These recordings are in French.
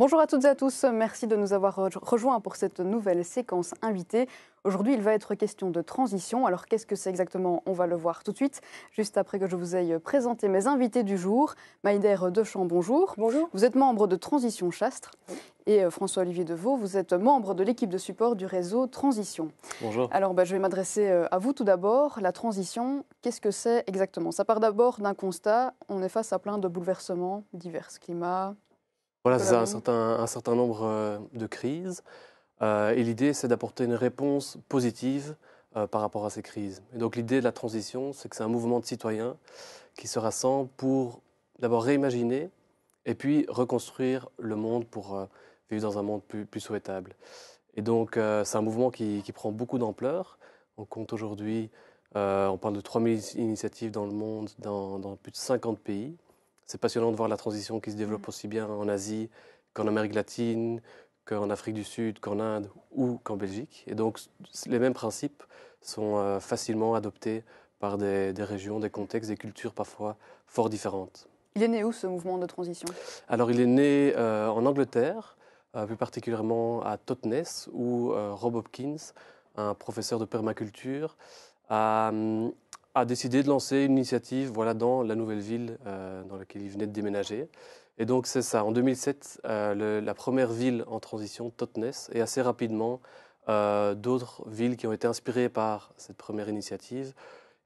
Bonjour à toutes et à tous, merci de nous avoir rejoints pour cette nouvelle séquence invitée. Aujourd'hui, il va être question de transition. Alors, qu'est-ce que c'est exactement On va le voir tout de suite, juste après que je vous aie présenté mes invités du jour. Maïder Dechamp, bonjour. Bonjour. Vous êtes membre de Transition Chastre. Et euh, François-Olivier Deveau, vous êtes membre de l'équipe de support du réseau Transition. Bonjour. Alors, bah, je vais m'adresser euh, à vous tout d'abord. La transition, qu'est-ce que c'est exactement Ça part d'abord d'un constat. On est face à plein de bouleversements divers climat, voilà, c'est un certain, un certain nombre euh, de crises. Euh, et l'idée, c'est d'apporter une réponse positive euh, par rapport à ces crises. Et donc l'idée de la transition, c'est que c'est un mouvement de citoyens qui se rassemble pour d'abord réimaginer et puis reconstruire le monde pour vivre dans un monde plus, plus souhaitable. Et donc c'est un mouvement qui, qui prend beaucoup d'ampleur. On compte aujourd'hui, on parle de 3000 initiatives dans le monde, dans, dans plus de 50 pays c'est passionnant de voir la transition qui se développe mm. aussi bien en Asie qu'en Amérique latine, qu'en Afrique du Sud, qu'en Inde ou qu'en Belgique. Et donc, les mêmes principes sont euh, facilement adoptés par des, régions, des contextes, des cultures parfois fort différentes. Il est né où ce mouvement de transition Alors, il est né euh, en Angleterre, euh, plus particulièrement à Totnes, où Rob Hopkins, un professeur de permaculture, a hum, a décidé de lancer une initiative voilà, dans la nouvelle ville euh, dans laquelle il venait de déménager. Et donc c'est ça, en 2007, euh, la première ville en transition, Totnes, et assez rapidement, euh, d'autres villes qui ont été inspirées par cette première initiative.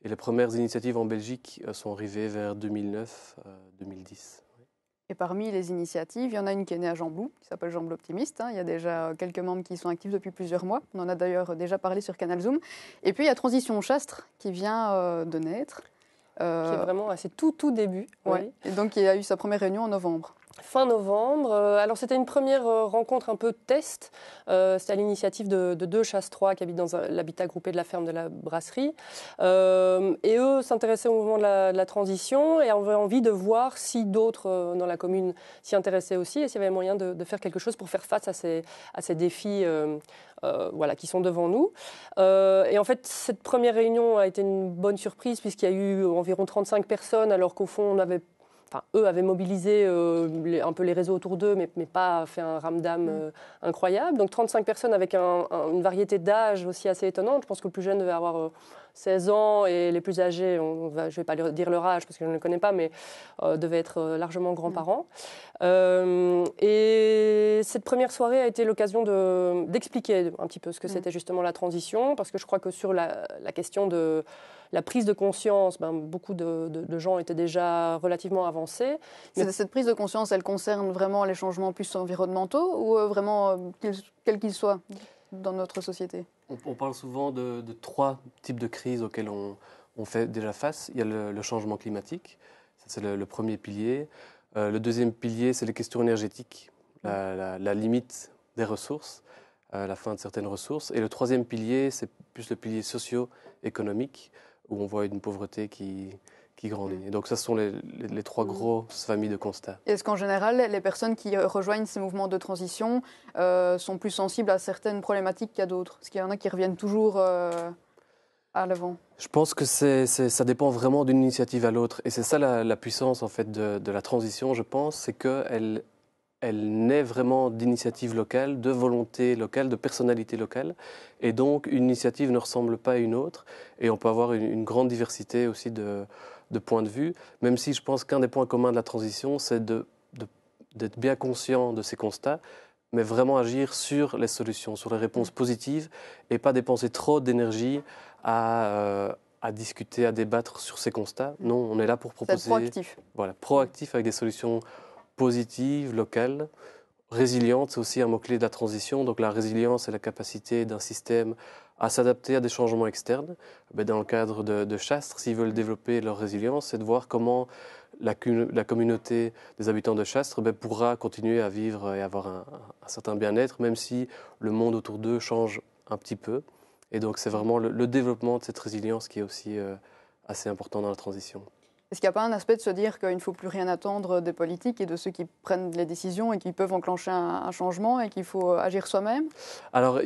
Et les premières initiatives en Belgique sont arrivées vers 2009-2010. Et parmi les initiatives, il y en a une qui est née à Jambou, qui s'appelle Jambou Optimiste. Hein. Il y a déjà euh, quelques membres qui sont actifs depuis plusieurs mois. On en a d'ailleurs euh, déjà parlé sur Canal Zoom. Et puis il y a Transition Chastre qui vient euh, de naître. Qui est vraiment à ses tout tout début. Et donc il a eu sa première réunion en novembre. Fin novembre. Euh, alors c'était une première euh, rencontre un peu test. Euh, c'était à l'initiative de, deux chasse trois qui habitent dans l'habitat groupé de la ferme de la brasserie. et eux s'intéressaient au mouvement de la, transition et avaient envie de voir si d'autres dans la commune s'y intéressaient aussi et s'il y avait moyen de, faire quelque chose pour faire face à ces, à ces défis. voilà, qui sont devant nous. et en fait, cette première réunion a été une bonne surprise puisqu'il y a eu environ 35 personnes alors qu'au fond, on avait enfin, eux avaient mobilisé euh, un peu les réseaux autour d'eux, mais, mais pas fait un ramdam mm. euh, incroyable. Donc 35 personnes avec une variété d'âge aussi assez étonnante. Je pense que le plus jeune devait avoir 16 euh, ans et les plus âgés, on va, je ne vais pas dire leur âge parce que je ne le connais pas, mais devaient être largement grands-parents. Mm. et cette première soirée a été l'occasion d'expliquer un petit peu ce que mm. c'était justement la transition, parce que je crois que sur la question de la prise de conscience, ben, beaucoup de, gens étaient déjà relativement avancés. Cette prise de conscience, elle concerne vraiment les changements plus environnementaux ou euh, vraiment euh, quels qu'ils soient dans notre société on, parle souvent de, trois types de crises auxquelles on, fait déjà face. Il y a le, changement climatique, c'est le, premier pilier. Euh, le deuxième pilier, c'est les questions énergétiques, la, limite des ressources, la fin de certaines ressources. Et le troisième pilier, c'est plus le pilier socio-économique, où on voit une pauvreté qui, qui grandit. Et donc ce sont les, trois mm. grosses familles de constats. Est-ce qu'en général, les personnes qui euh, rejoignent ces mouvements de transition euh, sont plus sensibles à certaines problématiques qu'à d'autres Est-ce qu'il y en a qui reviennent toujours euh, à l'avant Je pense que ça dépend vraiment d'une initiative à l'autre. Et c'est ça la, puissance en fait de, de la transition, je pense, c'est qu'elle elle naît vraiment d'initiatives locales, de volonté locale, de personnalité locale. Et donc, une initiative ne ressemble pas à une autre. Et on peut avoir une, grande diversité aussi de, points de vue, même si je pense qu'un des points communs de la transition, c'est d'être bien conscient de ces constats, mais vraiment agir sur les solutions, sur les réponses mm. positives, et pas dépenser trop d'énergie euh, à, discuter, à débattre sur ces constats. Non, on est là pour proposer. proactif. Voilà, proactif avec des solutions positive, locale. Résiliente, c'est aussi un mot-clé de la transition. Donc la résilience, c'est la capacité d'un système à s'adapter à des changements externes. Eh dans le cadre de, Chastres, s'ils veulent développer leur résilience, c'est de voir comment la, communauté des habitants de Chastres eh pourra continuer à vivre et avoir un, certain bien-être, même si le monde autour d'eux change un petit peu. Et donc c'est vraiment le, développement de cette résilience qui est aussi euh, assez important dans la transition. Est-ce qu'il n'y a pas un aspect de se dire qu'il ne faut plus rien attendre des politiques et de ceux qui prennent les décisions et qui peuvent enclencher un, changement et qu'il faut agir soi-même Alors,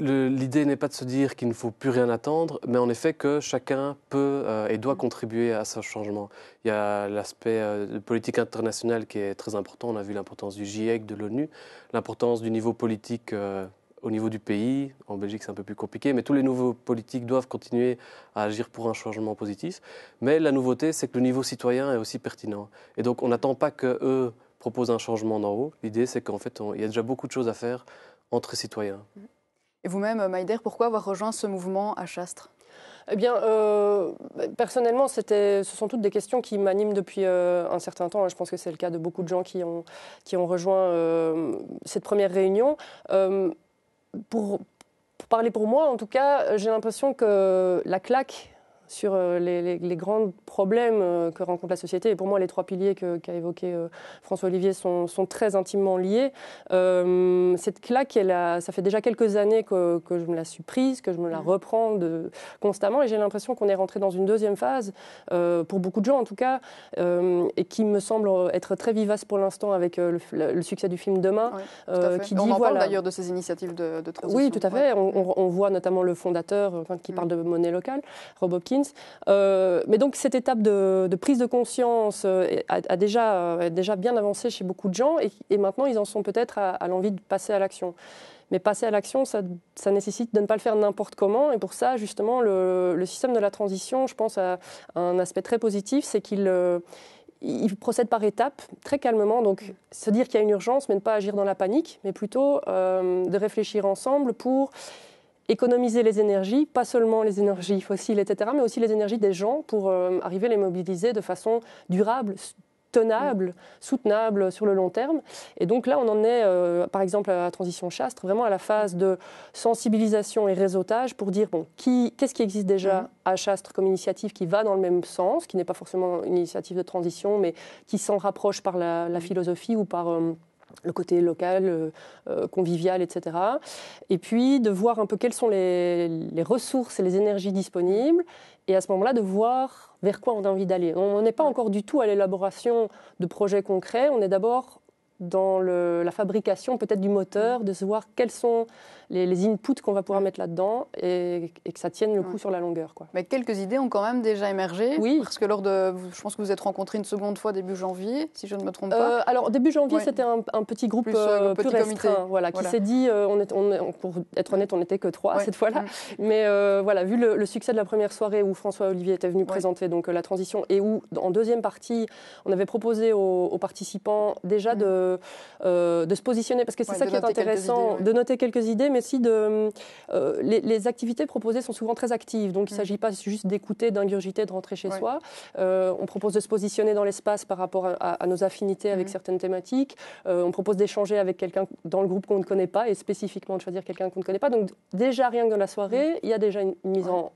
l'idée n'est pas de se dire qu'il ne faut plus rien attendre, mais en effet que chacun peut euh, et doit contribuer à ce changement. Il y a l'aspect euh, politique internationale qui est très important. On a vu l'importance du GIEC, de l'ONU, l'importance du niveau politique. Euh, au niveau du pays, en Belgique c'est un peu plus compliqué, mais tous les nouveaux politiques doivent continuer à agir pour un changement positif. Mais la nouveauté, c'est que le niveau citoyen est aussi pertinent. Et donc on n'attend pas que eux proposent un changement d'en haut. L'idée, c'est qu'en fait, il y a déjà beaucoup de choses à faire entre citoyens. Et vous-même, Maïder, pourquoi avoir rejoint ce mouvement à Chastre eh bien, euh, personnellement, ce sont toutes des questions qui m'animent depuis euh, un certain temps. Hein. Je pense que c'est le cas de beaucoup de gens qui ont, qui ont rejoint euh, cette première réunion. Euh, pour, parler pour moi, en tout cas, j'ai l'impression que la claque sur euh, les, grands problèmes euh, que rencontre la société. Et pour moi, les trois piliers qu'a évoqués évoqué euh, François Olivier sont, très intimement liés. cette claque, elle ça fait déjà quelques années que, que, je me la suis prise, que je me la mmh. reprends constamment, et j'ai l'impression qu'on est rentré dans une deuxième phase, pour beaucoup de gens en tout cas, et qui me semble être très vivace pour l'instant avec le, succès du film Demain, qui dit, on en parle d'ailleurs de ces initiatives de, de transition. Oui, tout à fait. Mmh. On, voit notamment le fondateur qui mmh. parle de monnaie locale, Rob euh, mais donc cette étape de, prise de conscience euh, a, déjà, euh, déjà bien avancé chez beaucoup de gens et, maintenant ils en sont peut-être à, l'envie de passer à l'action. Mais passer à l'action, ça, nécessite de ne pas le faire n'importe comment. Et pour ça, justement, le, système de la transition, je pense, a un aspect très positif, c'est qu'il il procède par étapes, très calmement. Donc, se dire qu'il y a une urgence, mais ne pas agir dans la panique, mais plutôt de réfléchir ensemble pour économiser les énergies, pas seulement les énergies fossiles, etc., mais aussi les énergies des gens pour euh, arriver à les mobiliser de façon durable, tenable, soutenable sur le long terme. Et donc là, on en est, euh, par exemple, à la transition chastre, vraiment à la phase de sensibilisation et réseautage pour dire, bon, qu'est-ce qui existe déjà mmh. à Chastre comme initiative qui va dans le même sens, qui n'est pas forcément une initiative de transition, mais qui s'en rapproche par la, mmh. philosophie ou par... Euh, le côté local, euh, euh, convivial, etc. Et puis de voir un peu quelles sont les, les ressources et les énergies disponibles. Et à ce moment-là, de voir vers quoi on a envie d'aller. On n'est pas encore du tout à l'élaboration de projets concrets. On est d'abord dans le, la fabrication peut-être du moteur, de savoir voir quels sont les, inputs qu'on va pouvoir mettre là-dedans et, que ça tienne le coup sur la longueur. Quoi. Mais quelques idées ont quand même déjà émergé. Oui. Parce que lors de, je pense que vous êtes rencontrés une seconde fois début janvier, si je ne me trompe pas. Euh, alors début janvier, c'était un, petit groupe plus, euh, euh, restreint, voilà, qui s'est dit, on est, pour être honnête, on n'était que trois cette fois-là. Mm. Mais voilà, vu le, succès de la première soirée où François Olivier était venu présenter donc la transition et où en deuxième partie, on avait proposé aux, participants déjà mm. de de, euh, euh, de se positionner, parce que c'est ça qui est intéressant, de noter quelques idées, mais aussi de... Euh, les, activités proposées sont souvent très actives, donc il ne mm. s'agit pas juste d'écouter, d'ingurgiter, de rentrer chez soi. on propose de se positionner dans l'espace par rapport à, nos affinités avec mm. certaines thématiques. on propose d'échanger avec quelqu'un dans le groupe qu'on ne connaît pas, et spécifiquement de choisir quelqu'un qu'on ne connaît pas. Donc déjà, rien que dans la soirée, mm. il y a déjà une mise en,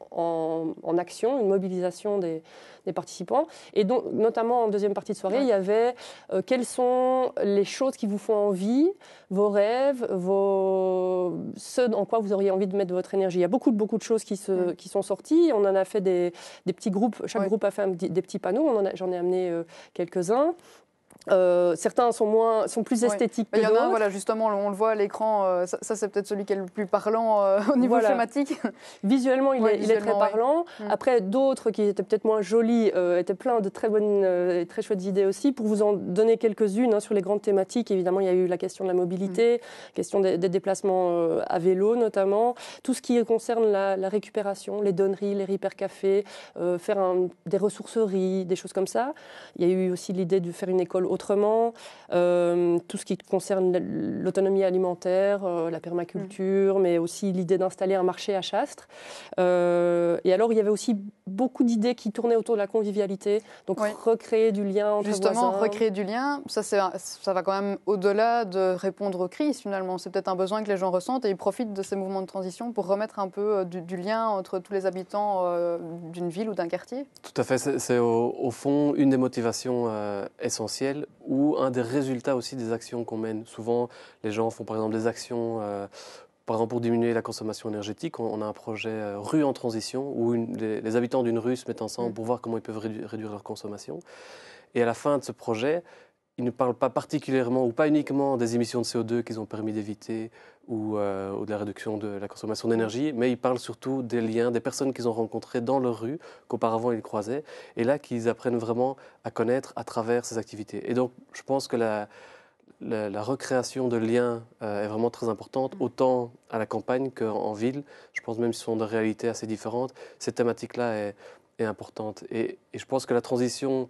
en, action, une mobilisation des, participants. Et donc, notamment en deuxième partie de soirée, il y avait quels sont les les choses qui vous font envie, vos rêves, vos... ce en quoi vous auriez envie de mettre votre énergie. Il y a beaucoup, beaucoup de choses qui, se, qui sont sorties. On en a fait des, petits groupes. Chaque groupe a fait des petits panneaux. J'en ai amené euh, quelques-uns. Euh, certains sont, moins, sont plus esthétiques que Il y en a, voilà, justement, on le voit à l'écran, euh, ça, c'est peut-être celui qui est le plus parlant euh, au niveau schématique. Visuellement, il, est, très parlant. Mm. Après, d'autres qui étaient peut-être moins jolis étaient plein de très bonnes et très chouettes idées aussi. Pour vous en donner quelques-unes hein, sur les grandes thématiques, évidemment, il y a eu la question de la mobilité, la mm. question des, déplacements à vélo notamment, tout ce qui concerne la, récupération, les donneries, les hypercafés, faire des ressourceries, des choses comme ça. Il y a eu aussi l'idée de faire une école autrement, euh, tout ce qui concerne l'autonomie alimentaire, euh, la permaculture, mm. mais aussi l'idée d'installer un marché à Chastres. Euh, et alors, il y avait aussi beaucoup d'idées qui tournaient autour de la convivialité, donc recréer du lien entre Justement, recréer du lien, ça, ça va quand même au-delà de répondre aux crises finalement. C'est peut-être un besoin que les gens ressentent et ils profitent de ces mouvements de transition pour remettre un peu du, lien entre tous les habitants d'une ville ou d'un quartier. Tout à fait, c'est au, fond une des motivations essentielles ou un des résultats aussi des actions qu'on mène. Souvent, les gens font par exemple des actions euh, par exemple, pour diminuer la consommation énergétique, on a un projet euh, rue en transition où les, habitants d'une rue se mettent ensemble mm. pour voir comment ils peuvent réduire, leur consommation. Et à la fin de ce projet, ils ne parlent pas particulièrement ou pas uniquement des émissions de CO2 qu'ils ont permis d'éviter euh, ou, de la réduction de la consommation d'énergie, mais ils parlent surtout des liens, des personnes qu'ils ont rencontrées dans leur rue, qu'auparavant ils croisaient, et là qu'ils apprennent vraiment à connaître à travers ces activités. Et donc je pense que la, recréation de liens euh, est vraiment très importante, autant à la campagne qu'en ville. Je pense même que ce sont des réalités assez différentes. Cette thématique-là est, importante. et je pense que la transition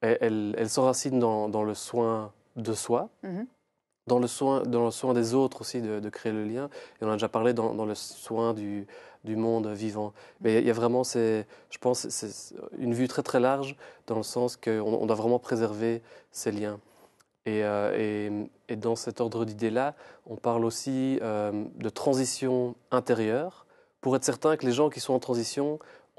elle, s'enracine dans, le soin de soi, mhm. dans, le soin, des autres aussi, de, créer le lien. Et on a déjà parlé dans, le soin du, monde vivant. Mhm. Mais il y a vraiment, je pense, une vue très très large dans le sens qu'on doit vraiment préserver ces liens. Et, euh, dans cet ordre d'idées-là, on parle aussi euh, de transition intérieure pour être certain que les gens qui sont en transition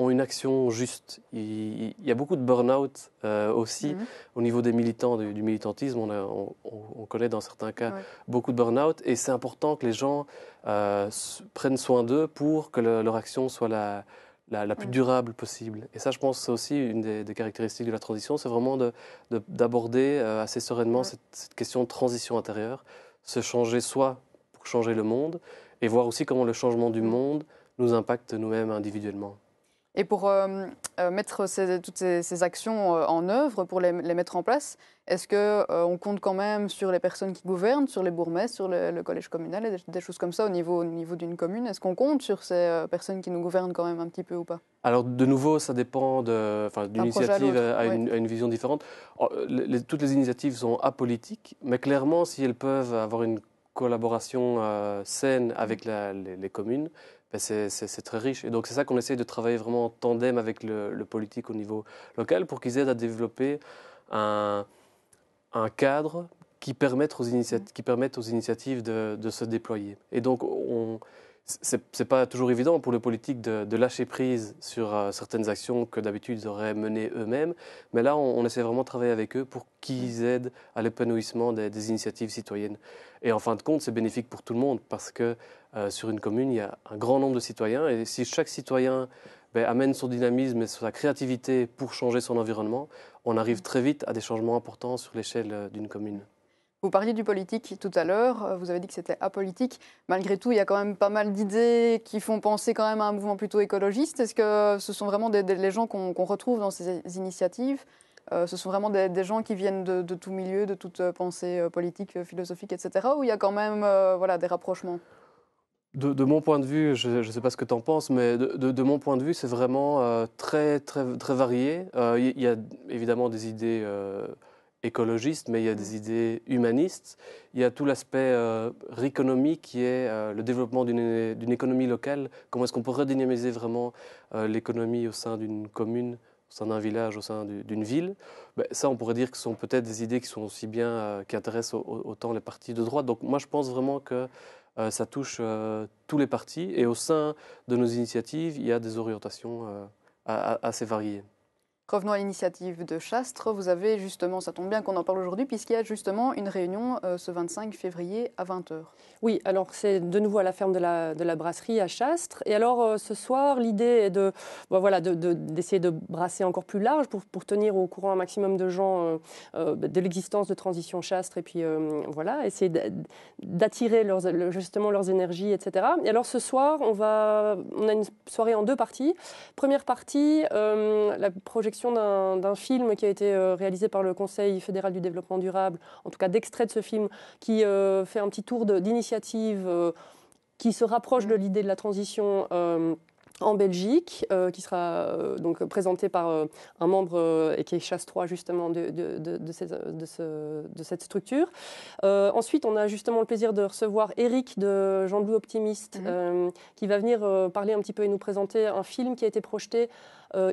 une action juste. Il, y a beaucoup de burn-out euh, aussi mhm. au niveau des militants, du, militantisme. On, connaît dans certains cas beaucoup de burn-out et c'est important que les gens euh, prennent soin d'eux pour que leur action soit la, la, plus durable possible. Et ça, je pense, c'est aussi une des, caractéristiques de la transition, c'est vraiment d'aborder euh, assez sereinement cette, question de transition intérieure, se changer soi pour changer le monde, et voir aussi comment le changement du mm. monde nous impacte nous-mêmes individuellement. Et pour euh, euh, mettre toutes ces, actions euh, en œuvre, pour les, mettre en place, est-ce qu'on on compte quand même sur les personnes qui gouvernent, sur les bourgmestres, sur le, collège communal, et des, choses comme ça au niveau, au niveau d'une commune Est-ce qu'on compte sur ces personnes qui nous gouvernent quand même un petit peu ou pas Alors de nouveau, ça dépend d'une initiative à, une, vision différente. Oh, toutes les initiatives sont apolitiques, mais clairement, si elles peuvent avoir une collaboration saine avec les, communes, ben, c'est très riche. Et donc c'est ça qu'on essaye de travailler vraiment en tandem avec le, politique au niveau local pour qu'ils aident à développer un, cadre qui permette aux, qui aux initiatives de, de, se déployer. Et donc on, ce n'est pas toujours évident pour les politiques de, lâcher prise sur euh, certaines actions que d'habitude ils auraient menées eux-mêmes. Mais là, on, essaie vraiment de travailler avec eux pour qu'ils aident à l'épanouissement des, initiatives citoyennes. Et en fin de compte, c'est bénéfique pour tout le monde parce que euh, sur une commune, il y a un grand nombre de citoyens. Et si chaque citoyen ben, amène son dynamisme et sa créativité pour changer son environnement, on arrive très vite à des changements importants sur l'échelle euh, d'une commune. Vous parliez du politique tout à l'heure, euh, vous avez dit que c'était apolitique. Malgré tout, il y a quand même pas mal d'idées qui font penser quand même à un mouvement plutôt écologiste. Est-ce que ce sont vraiment des, les gens qu'on retrouve dans ces initiatives euh, ce sont vraiment des, gens qui viennent de, tout milieu, de toute pensée euh, politique, philosophique, etc. Ou il y a quand même voilà, des rapprochements de, mon point de vue, je ne sais pas ce que tu en penses, mais de, mon point de vue, c'est vraiment très, très, très varié. Il y, a évidemment des idées écologistes, mais il y a des mm. idées humanistes. Il y a tout l'aspect euh, qui est euh, le développement d'une économie locale. Comment est-ce qu'on peut redynamiser vraiment euh, l'économie au sein d'une commune, au sein d'un village, au sein d'une ville ben, Ça, on pourrait dire que ce sont peut-être des idées qui sont aussi bien, euh, qui intéressent autant les partis de droite. Donc moi, je pense vraiment que ça touche tous les partis. Et au sein de nos initiatives, il y a des orientations assez variées. Revenons à l'initiative de Chastre. Vous avez justement, ça tombe bien qu'on en parle aujourd'hui, puisqu'il y a justement une réunion euh, ce 25 février à 20h. Oui, alors c'est de nouveau à la ferme de la, brasserie à Chastre. Et alors euh, ce soir, l'idée est de, bah, voilà, d'essayer de, brasser encore plus large pour, tenir au courant un maximum de gens euh, bah, de l'existence de Transition Chastre. Et puis voilà, essayer d'attirer justement leurs énergies, etc. Et alors ce soir, on, va, on a une soirée en deux parties. Première partie, la projection d'un film qui a été euh, réalisé par le Conseil fédéral du développement durable, en tout cas d'extrait de ce film, qui euh, fait un petit tour d'initiative euh, qui se rapproche de mm. l'idée de la transition en Belgique, euh, qui sera euh, donc présenté par euh, un membre et qui est chasse 3 justement de, de, cette structure. ensuite, on a justement le plaisir de recevoir Eric de Jean Blou Optimiste, mhm. qui va venir parler un petit peu et nous présenter un film qui a été projeté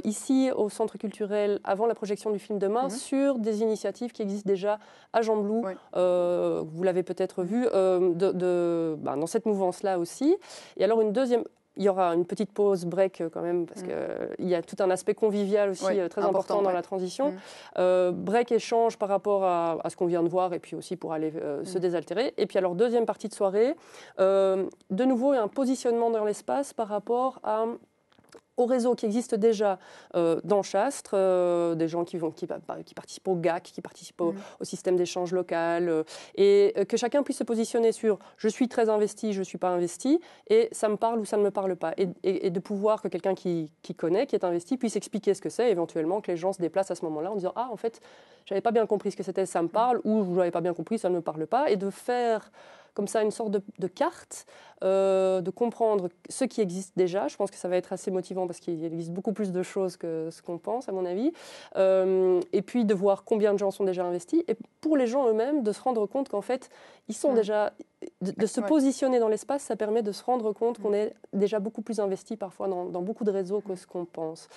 ici au Centre culturel avant la projection du film demain mhm. sur des initiatives qui existent déjà à Jean Blou. vous l'avez peut-être vu bah, dans cette mouvance-là aussi. Et alors une deuxième il y aura une petite pause break euh, quand même, parce mm. qu'il euh, y a tout un aspect convivial aussi euh, très important, dans la transition. Mm. break échange par rapport à, ce qu'on vient de voir, et puis aussi pour aller se mm. désaltérer. Et puis alors, deuxième partie de soirée, de nouveau un positionnement dans l'espace par rapport à au réseau qui existe déjà euh, dans Chastre, euh, des gens qui, vont, qui, bah, participent au GAC, qui participent mm. au, système d'échange local, euh, et que chacun puisse se positionner sur je suis très investi, je ne suis pas investi, et ça me parle ou ça ne me parle pas. Et, de pouvoir que quelqu'un qui, connaît, qui est investi, puisse expliquer ce que c'est, éventuellement que les gens se déplacent à ce moment-là en disant ah en fait j'avais pas bien compris ce que c'était, ça me mm. parle, ou je n'avais pas bien compris, ça ne me parle pas, et de faire comme ça une sorte de, carte, euh, de comprendre ce qui existe déjà. Je pense que ça va être assez motivant parce qu'il existe beaucoup plus de choses que ce qu'on pense, à mon avis. Euh, et puis de voir combien de gens sont déjà investis. Et pour les gens eux-mêmes, de se rendre compte qu'en fait, ils sont déjà de, se positionner dans l'espace, ça permet de se rendre compte qu'on mm. est déjà beaucoup plus investi parfois dans, beaucoup de réseaux que mm. ce qu'on pense.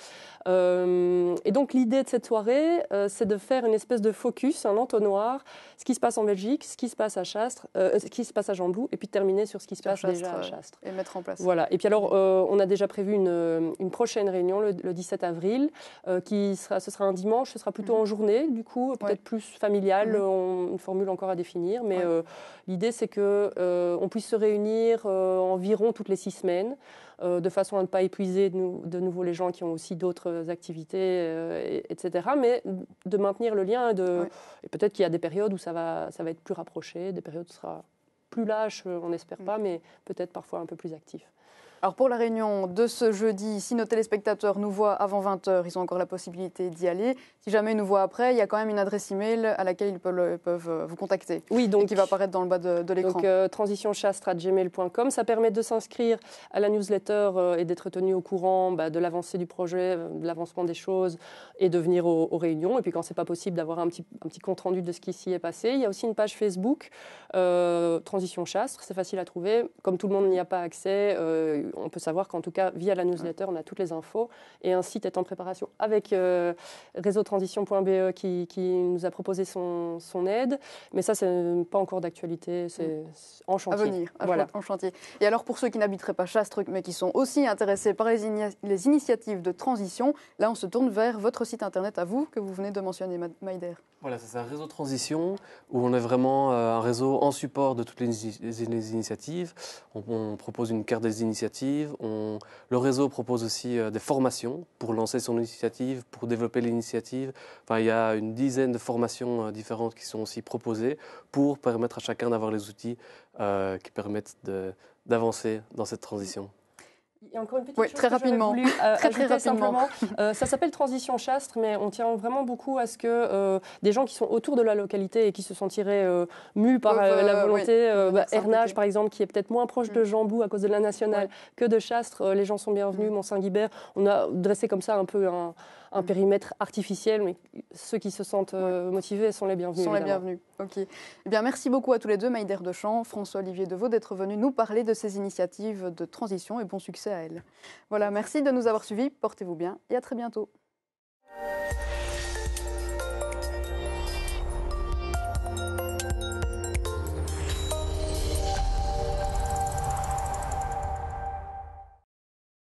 Euh, et donc l'idée de cette soirée, euh, c'est de faire une espèce de focus, un entonnoir, ce qui se passe en Belgique, ce qui se passe à Chastre, euh, ce qui se passe à Jamblou, et puis terminer sur ce qui se passe déjà à Chastre. Et mettre en place. Voilà. Et puis alors, on a déjà prévu une, prochaine réunion le, 17 avril, qui sera, ce sera un dimanche, ce sera plutôt mm. en journée, du coup, peut-être plus familial, une formule encore à définir, mais l'idée c'est que euh, on puisse se réunir euh, environ toutes les six semaines, euh, de façon à ne pas épuiser de, nouveau les gens qui ont aussi d'autres activités, etc. Mais de maintenir le lien. Et peut-être qu'il y a des périodes où ça va, être plus rapproché, des périodes où sera plus lâche, on n'espère mm. pas, mais peut-être parfois un peu plus actif. Alors pour la réunion de ce jeudi, si nos téléspectateurs nous voient avant 20h, ils ont encore la possibilité d'y aller. Si jamais ils nous voient après, il y a quand même une adresse email à laquelle ils peuvent, peuvent euh, vous contacter. Oui, donc. Et qui va apparaître dans le bas de, de l'écran. Donc euh, transitionchastre.gmail.com. Ça permet de s'inscrire à la newsletter euh, et d'être tenu au courant bah, de l'avancée du projet, de l'avancement des choses et de venir aux, réunions. Et puis quand c'est pas possible, d'avoir un petit, un petit compte rendu de ce qui s'y est passé. Il y a aussi une page Facebook, Transition Chastre. C'est facile à trouver. Comme tout le monde n'y a pas accès, on peut savoir qu'en tout cas, via la newsletter, on a toutes les infos. Et un site est en préparation avec euh, réseautransition.be qui, nous a proposé son, aide. Mais ça, c'est pas encore d'actualité, c'est mm. en chantier. À venir, voilà. en chantier. Et alors, pour ceux qui n'habiteraient pas Chastre, mais qui sont aussi intéressés par les, initiatives de transition, là, on se tourne vers votre site internet à vous, que vous venez de mentionner, Maïder. Voilà, c'est un réseau transition où on est vraiment euh, un réseau en support de toutes les, initiatives. on propose une carte des initiatives le réseau propose aussi euh, des formations pour lancer son initiative, pour développer l'initiative. il y a une dizaine de formations euh, différentes qui sont aussi proposées pour permettre à chacun d'avoir les outils euh, qui permettent d'avancer dans cette transition encore une petite chose très rapidement. Euh, très, Simplement. Euh, ça s'appelle transition chastre, mais on tient vraiment beaucoup à ce que euh, des gens qui sont autour de la localité et qui se sentiraient mus par la volonté, Hernage bah, par exemple, qui est peut-être moins proche de mm. Jambou à cause de la nationale que de Chastre, les gens sont bienvenus, mm. Mont-Saint-Guibert, on a dressé comme ça un peu un, un mm. périmètre artificiel, mais ceux qui se sentent euh, motivés sont les bienvenus. Sont les bienvenus. Ok. Eh bien, merci beaucoup à tous les deux, Maïder champ François-Olivier Deveau, d'être venus nous parler de ces initiatives de transition et bon succès à elles. Voilà, merci de nous avoir suivis, portez-vous bien et à très bientôt.